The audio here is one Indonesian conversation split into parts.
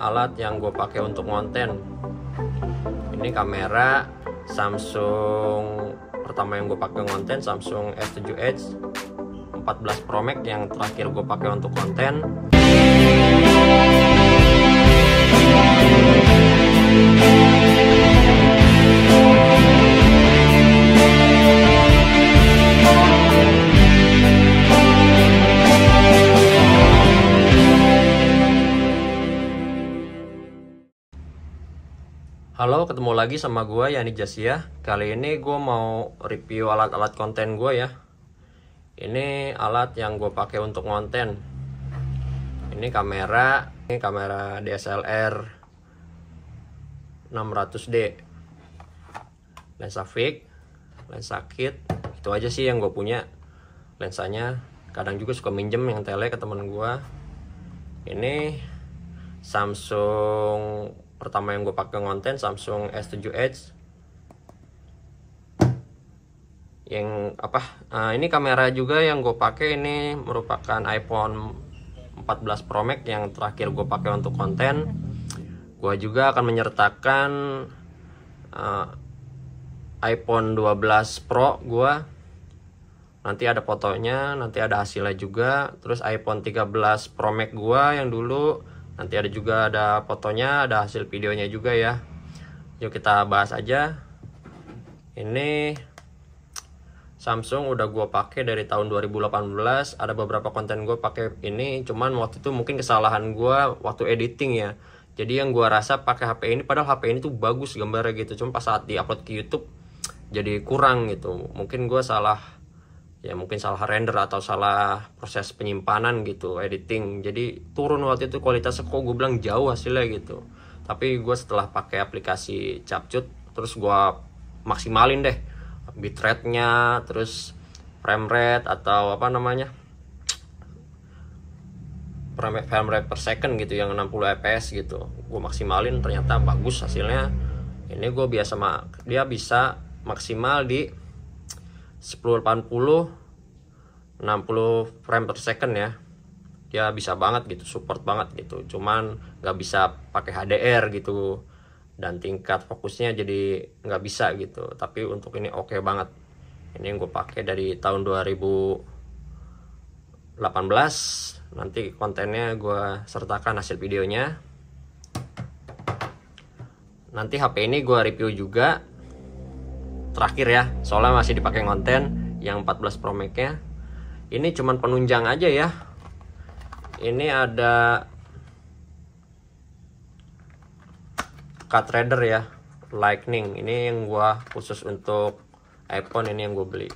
alat yang gue pakai untuk konten ini kamera Samsung pertama yang gue pakai konten Samsung S7 Edge 14 Pro Max yang terakhir gue pakai untuk konten Halo, ketemu lagi sama gue Yani Jasia. Kali ini gue mau review alat-alat konten gue ya. Ini alat yang gue pakai untuk konten. Ini kamera, ini kamera DSLR 600D. Lensa fix, lensa kit, itu aja sih yang gue punya. Lensanya kadang juga suka minjem yang tele ke temen gue. Ini Samsung pertama yang gue pakai konten Samsung S7 Edge yang apa uh, ini kamera juga yang gue pakai ini merupakan iPhone 14 Pro Max yang terakhir gue pakai untuk konten gue juga akan menyertakan uh, iPhone 12 Pro gue nanti ada fotonya nanti ada hasilnya juga terus iPhone 13 Pro Max gue yang dulu nanti ada juga ada fotonya ada hasil videonya juga ya yuk kita bahas aja ini Samsung udah gue pakai dari tahun 2018 ada beberapa konten gue pakai ini cuman waktu itu mungkin kesalahan gue waktu editing ya jadi yang gue rasa pakai HP ini padahal HP ini tuh bagus gambarnya gitu cuma pas saat diupload ke YouTube jadi kurang gitu mungkin gue salah ya mungkin salah render atau salah proses penyimpanan gitu editing jadi turun waktu itu kualitasnya kok gue bilang jauh hasilnya gitu tapi gue setelah pakai aplikasi capcut terus gue maksimalin deh bitrate-nya terus frame rate atau apa namanya frame rate, per second gitu yang 60 fps gitu gue maksimalin ternyata bagus hasilnya ini gue biasa mak dia bisa maksimal di 1080 60 frame per second ya dia bisa banget gitu support banget gitu cuman nggak bisa pakai HDR gitu dan tingkat fokusnya jadi nggak bisa gitu tapi untuk ini oke okay banget ini yang gue pakai dari tahun 2018 nanti kontennya gue sertakan hasil videonya nanti HP ini gue review juga terakhir ya soalnya masih dipakai konten yang 14 Pro Max nya ini cuman penunjang aja ya ini ada card reader ya lightning ini yang gua khusus untuk iPhone ini yang gue beli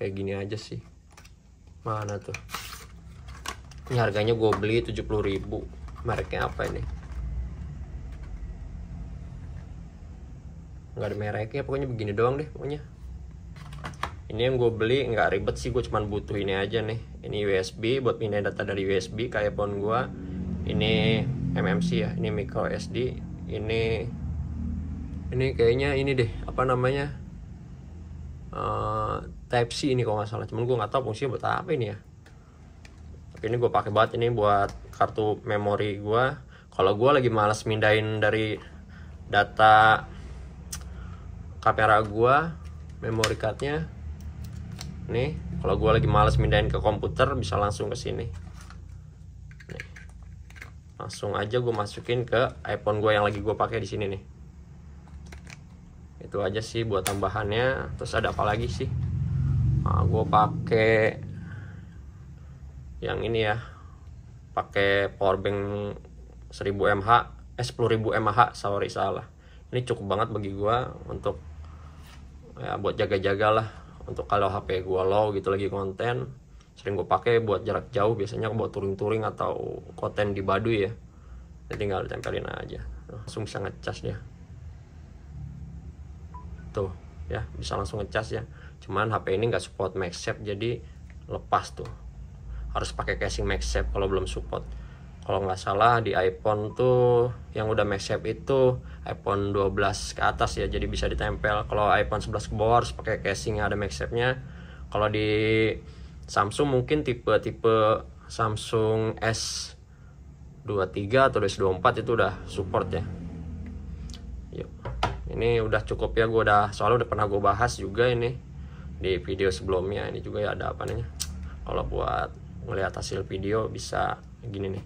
kayak gini aja sih mana tuh ini harganya gue beli 70.000 mereknya apa ini nggak ada mereknya pokoknya begini doang deh pokoknya ini yang gue beli nggak ribet sih gue cuman butuh ini aja nih ini USB buat pindah data dari USB kayak pon gue ini MMC ya ini micro SD ini ini kayaknya ini deh apa namanya uh, Type C ini kalau nggak salah cuman gue nggak tahu fungsinya buat apa ini ya tapi ini gue pakai banget ini buat kartu memori gue kalau gue lagi malas mindahin dari data kamera gua memory cardnya nih kalau gua lagi males mindahin ke komputer bisa langsung ke sini langsung aja gue masukin ke iPhone gue yang lagi gue pakai di sini nih itu aja sih buat tambahannya terus ada apa lagi sih nah, gue pakai yang ini ya pakai powerbank 1000 mAh eh 10000 mAh sorry salah ini cukup banget bagi gue untuk ya buat jaga-jagalah untuk kalau HP gue low gitu lagi konten sering gue pakai buat jarak jauh biasanya buat touring-touring atau konten di Baduy ya jadi tinggal tempelin aja langsung bisa ngecas dia tuh ya bisa langsung ngecas ya cuman HP ini nggak support MagSafe jadi lepas tuh harus pakai casing MagSafe kalau belum support kalau nggak salah di iPhone tuh yang udah shape itu iPhone 12 ke atas ya jadi bisa ditempel kalau iPhone 11 ke bawah harus pakai casing yang ada nya kalau di Samsung mungkin tipe-tipe Samsung S23 atau S24 itu udah support ya yuk iya. ini udah cukup ya gue udah selalu udah pernah gue bahas juga ini di video sebelumnya ini juga ya ada apa nih kalau buat ngelihat hasil video bisa gini nih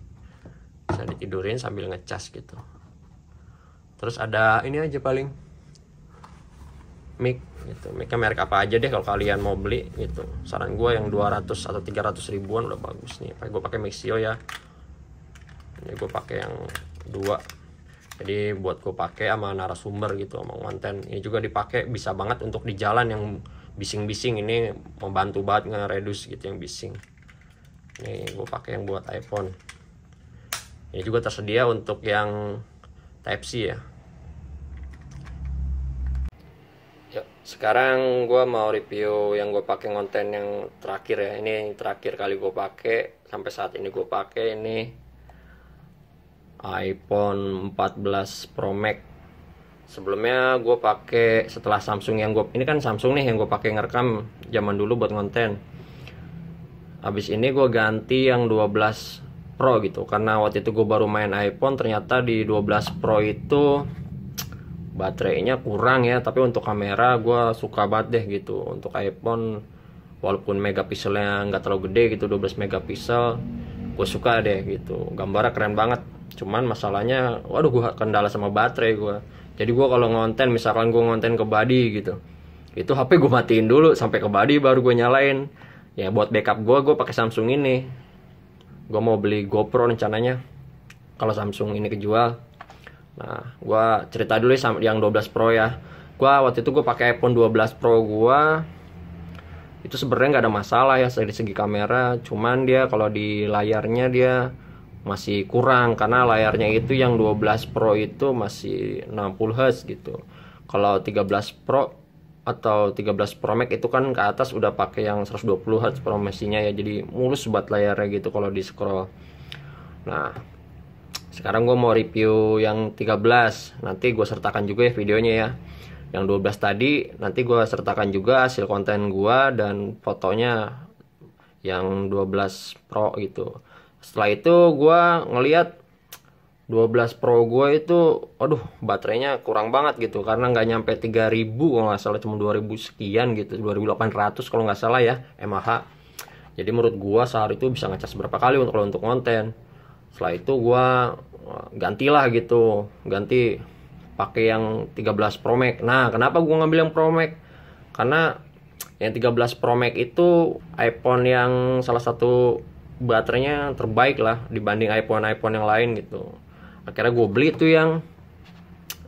bisa ditidurin sambil ngecas gitu terus ada ini aja paling mic gitu micnya merek apa aja deh kalau kalian mau beli gitu saran gue yang 200 atau 300 ribuan udah bagus nih pakai gue pakai Mixio ya ini gue pakai yang dua jadi buat gue pakai sama narasumber gitu sama konten ini juga dipakai bisa banget untuk di jalan yang bising-bising ini membantu banget nge-reduce gitu yang bising ini gue pakai yang buat iPhone ini ya juga tersedia untuk yang Type-C ya. Yuk, ya, sekarang gue mau review yang gue pakai konten yang terakhir ya. Ini terakhir kali gue pakai sampai saat ini gue pakai ini iPhone 14 Pro Max. Sebelumnya gue pakai setelah Samsung yang gue ini kan Samsung nih yang gue pakai ngerekam zaman dulu buat konten. Habis ini gue ganti yang 12 Pro gitu karena waktu itu gue baru main iPhone ternyata di 12 Pro itu baterainya kurang ya tapi untuk kamera gue suka banget deh gitu untuk iPhone walaupun megapikselnya nggak terlalu gede gitu 12 megapiksel gue suka deh gitu gambar keren banget cuman masalahnya waduh gue kendala sama baterai gue jadi gue kalau ngonten misalkan gue ngonten ke body gitu itu HP gue matiin dulu sampai ke body baru gue nyalain ya buat backup gue gue pakai Samsung ini gue mau beli GoPro rencananya kalau Samsung ini kejual nah gue cerita dulu ya yang 12 Pro ya gue waktu itu gue pakai iPhone 12 Pro gue itu sebenarnya nggak ada masalah ya dari segi kamera cuman dia kalau di layarnya dia masih kurang karena layarnya itu yang 12 Pro itu masih 60 Hz gitu kalau 13 Pro atau 13 Pro Max itu kan ke atas udah pakai yang 120 Hz promesinya ya jadi mulus buat layarnya gitu kalau di scroll nah sekarang gue mau review yang 13 nanti gue sertakan juga ya videonya ya yang 12 tadi nanti gue sertakan juga hasil konten gue dan fotonya yang 12 Pro gitu setelah itu gue ngeliat 12 Pro gue itu aduh baterainya kurang banget gitu karena nggak nyampe 3000 kalau nggak salah cuma 2000 sekian gitu 2800 kalau nggak salah ya mAh jadi menurut gue sehari itu bisa ngecas berapa kali untuk kalau untuk konten setelah itu gue eh, gantilah gitu ganti pakai yang 13 Pro Max nah kenapa gue ngambil yang Pro Max karena yang 13 Pro Max itu iPhone yang salah satu baterainya terbaik lah dibanding iPhone-iPhone yang lain gitu akhirnya gue beli tuh yang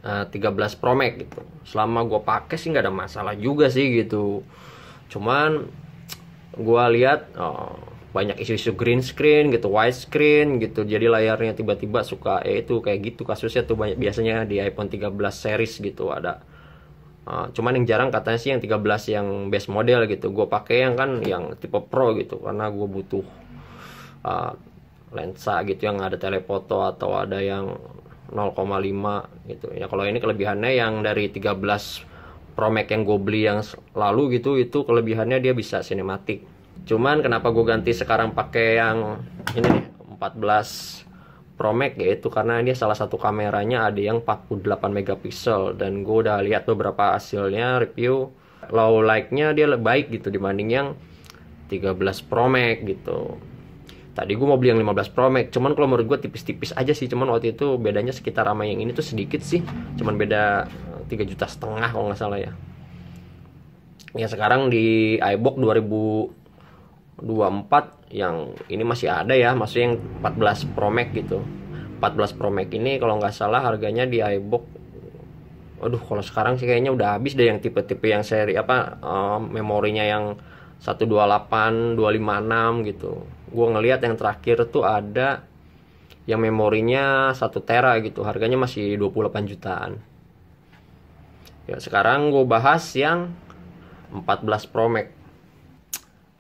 uh, eh, 13 Pro Max gitu selama gue pakai sih nggak ada masalah juga sih gitu cuman gue lihat oh, banyak isu-isu green screen gitu white screen gitu jadi layarnya tiba-tiba suka ya itu kayak gitu kasusnya tuh banyak biasanya di iPhone 13 series gitu ada Uh, cuman yang jarang katanya sih yang 13 yang best model gitu gue pakai yang kan yang tipe pro gitu karena gue butuh uh, lensa gitu yang ada telefoto atau ada yang 0,5 gitu ya kalau ini kelebihannya yang dari 13 Pro Max yang gue beli yang lalu gitu itu kelebihannya dia bisa sinematik cuman kenapa gue ganti sekarang pakai yang ini nih 14 Pro Max yaitu karena dia salah satu kameranya ada yang 48 megapiksel dan gue udah lihat beberapa hasilnya review low light-nya dia baik gitu dibanding yang 13 Pro Max gitu tadi gue mau beli yang 15 Pro Max cuman kalau menurut gue tipis-tipis aja sih cuman waktu itu bedanya sekitar sama yang ini tuh sedikit sih cuman beda 3 eh, juta setengah kalau nggak salah ya ya sekarang di iBook 2024 yang ini masih ada ya maksudnya yang 14 Pro Max gitu 14 Pro Max ini kalau nggak salah harganya di iBook aduh kalau sekarang sih kayaknya udah habis deh yang tipe-tipe yang seri apa uh, memorinya yang 128, 256 gitu. Gue ngelihat yang terakhir tuh ada yang memorinya 1 tera gitu, harganya masih 28 jutaan. Ya, sekarang gue bahas yang 14 Pro Max.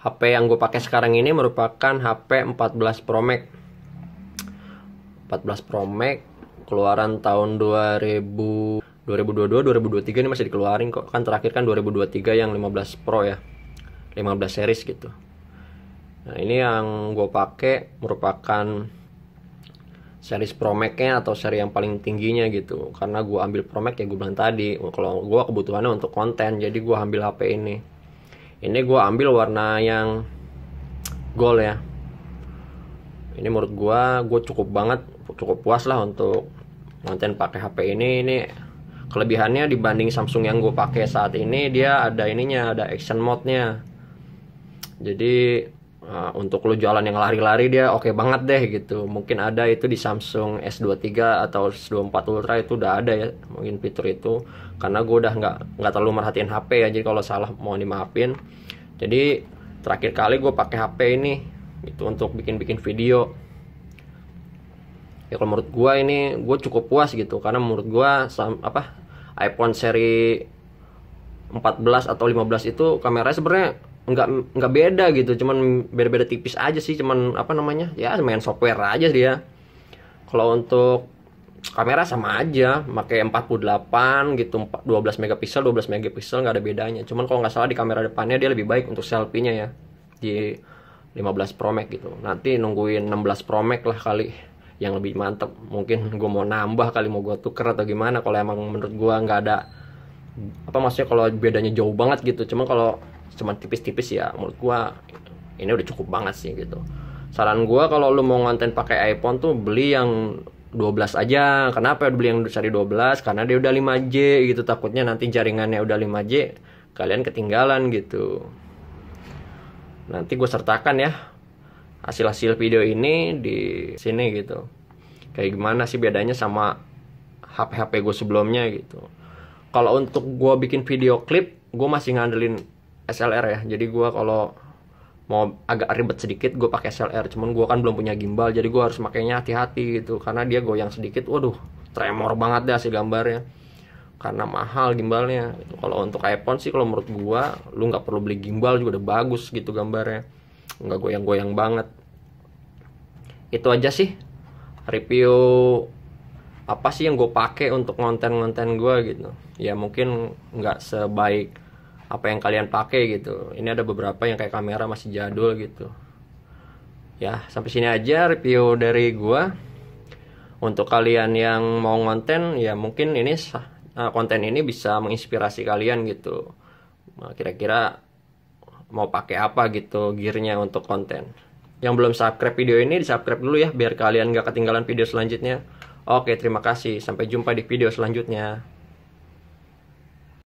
HP yang gue pakai sekarang ini merupakan HP 14 Pro Max. 14 Pro Max keluaran tahun 2000 2022 2023 ini masih dikeluarin kok kan terakhir kan 2023 yang 15 Pro ya 15 series gitu nah ini yang gue pakai merupakan series Mac-nya atau seri yang paling tingginya gitu karena gue ambil promek ya gue bilang tadi kalau gue kebutuhannya untuk konten jadi gue ambil HP ini ini gue ambil warna yang gold ya ini menurut gue gue cukup banget cukup puas lah untuk konten pakai HP ini ini kelebihannya dibanding Samsung yang gue pakai saat ini dia ada ininya ada action mode nya jadi uh, untuk lo jualan yang lari-lari dia oke okay banget deh gitu mungkin ada itu di Samsung S23 atau S24 Ultra itu udah ada ya mungkin fitur itu karena gue udah nggak nggak terlalu merhatiin HP ya jadi kalau salah mau dimaafin jadi terakhir kali gue pakai HP ini itu untuk bikin-bikin video ya kalau menurut gue ini gue cukup puas gitu karena menurut gue apa iPhone seri 14 atau 15 itu kameranya sebenarnya nggak nggak beda gitu cuman beda-beda tipis aja sih cuman apa namanya ya main software aja dia ya. kalau untuk kamera sama aja pakai 48 gitu 12 megapiksel 12 megapiksel nggak ada bedanya cuman kalau nggak salah di kamera depannya dia lebih baik untuk selfie-nya ya di 15 Pro Max gitu nanti nungguin 16 Pro Max lah kali yang lebih mantep mungkin gue mau nambah kali mau gue tuker atau gimana kalau emang menurut gue nggak ada apa maksudnya kalau bedanya jauh banget gitu cuman kalau cuman tipis-tipis ya menurut gua ini udah cukup banget sih gitu saran gua kalau lu mau ngonten pakai iPhone tuh beli yang 12 aja kenapa ya beli yang cari 12 karena dia udah 5J gitu takutnya nanti jaringannya udah 5J kalian ketinggalan gitu nanti gue sertakan ya hasil-hasil video ini di sini gitu kayak gimana sih bedanya sama HP-HP gue sebelumnya gitu kalau untuk gue bikin video klip gue masih ngandelin SLR ya jadi gue kalau mau agak ribet sedikit gue pakai SLR cuman gue kan belum punya gimbal jadi gue harus makainya hati-hati gitu karena dia goyang sedikit waduh tremor banget deh si gambarnya karena mahal gimbalnya kalau untuk iPhone sih kalau menurut gue lu nggak perlu beli gimbal juga udah bagus gitu gambarnya nggak goyang-goyang banget itu aja sih review apa sih yang gue pakai untuk konten-konten gue gitu ya mungkin nggak sebaik apa yang kalian pakai gitu ini ada beberapa yang kayak kamera masih jadul gitu ya sampai sini aja review dari gua untuk kalian yang mau konten ya mungkin ini eh, konten ini bisa menginspirasi kalian gitu eh, kira-kira mau pakai apa gitu gearnya untuk konten yang belum subscribe video ini di subscribe dulu ya biar kalian gak ketinggalan video selanjutnya oke terima kasih sampai jumpa di video selanjutnya